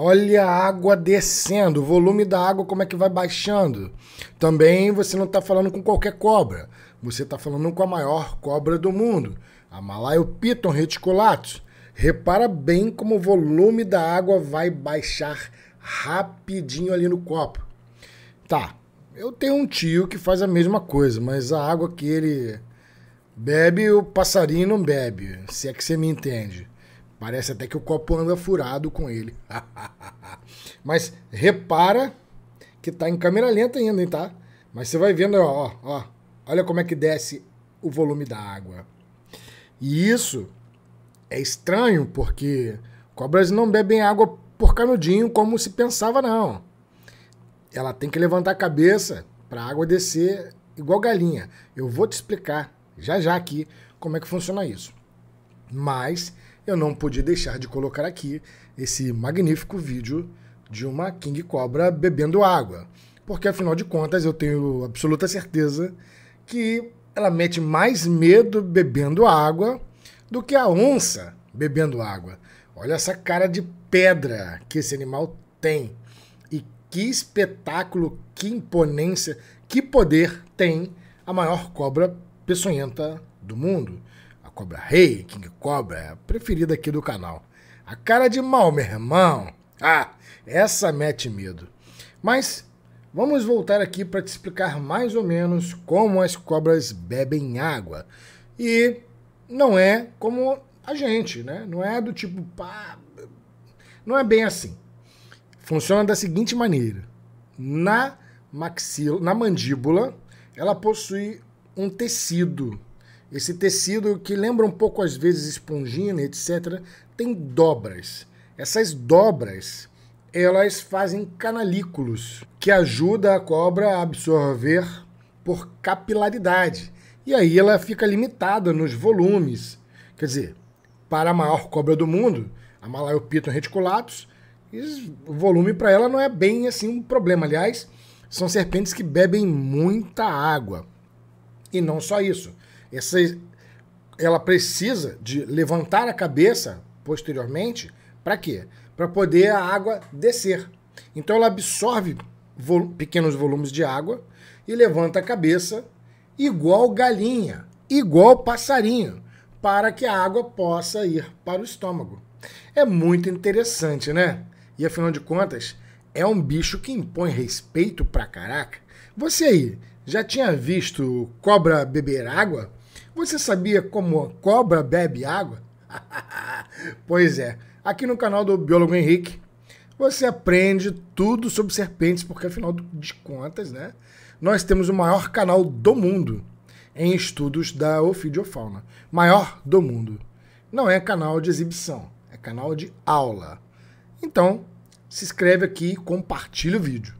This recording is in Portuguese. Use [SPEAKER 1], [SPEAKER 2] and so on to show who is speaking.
[SPEAKER 1] Olha a água descendo, o volume da água como é que vai baixando. Também você não está falando com qualquer cobra, você está falando com a maior cobra do mundo, a Malayo Python reticulatus. Repara bem como o volume da água vai baixar rapidinho ali no copo. Tá, eu tenho um tio que faz a mesma coisa, mas a água que ele bebe, o passarinho não bebe, se é que você me entende. Parece até que o copo anda furado com ele. Mas repara que tá em câmera lenta ainda, hein, tá? Mas você vai vendo, ó, ó, olha como é que desce o volume da água. E isso é estranho porque cobras não bebem água por canudinho como se pensava, não. Ela tem que levantar a cabeça para a água descer igual galinha. Eu vou te explicar já já aqui como é que funciona isso. Mas eu não podia deixar de colocar aqui esse magnífico vídeo de uma King Cobra bebendo água. Porque afinal de contas eu tenho absoluta certeza que ela mete mais medo bebendo água do que a onça bebendo água. Olha essa cara de pedra que esse animal tem. E que espetáculo, que imponência, que poder tem a maior cobra peçonhenta do mundo. Cobra Rei, King Cobra, a preferida aqui do canal. A cara de mal, meu irmão. Ah, essa mete medo. Mas vamos voltar aqui para te explicar mais ou menos como as cobras bebem água. E não é como a gente, né? Não é do tipo, pá, não é bem assim. Funciona da seguinte maneira. Na maxila, na mandíbula, ela possui um tecido esse tecido, que lembra um pouco às vezes esponjina, etc., tem dobras. Essas dobras, elas fazem canalículos, que ajuda a cobra a absorver por capilaridade. E aí ela fica limitada nos volumes. Quer dizer, para a maior cobra do mundo, a Malayopiton reticulatus, o volume para ela não é bem assim um problema. Aliás, são serpentes que bebem muita água. E não só isso. Essa, ela precisa de levantar a cabeça posteriormente para quê? Para poder a água descer. Então ela absorve pequenos volumes de água e levanta a cabeça igual galinha, igual passarinho, para que a água possa ir para o estômago. É muito interessante, né? E afinal de contas, é um bicho que impõe respeito pra caraca. Você aí, já tinha visto cobra beber água? Você sabia como a cobra bebe água? pois é, aqui no canal do Biólogo Henrique você aprende tudo sobre serpentes, porque afinal de contas, né? Nós temos o maior canal do mundo em estudos da ofidiofauna. Maior do mundo. Não é canal de exibição, é canal de aula. Então, se inscreve aqui e compartilha o vídeo.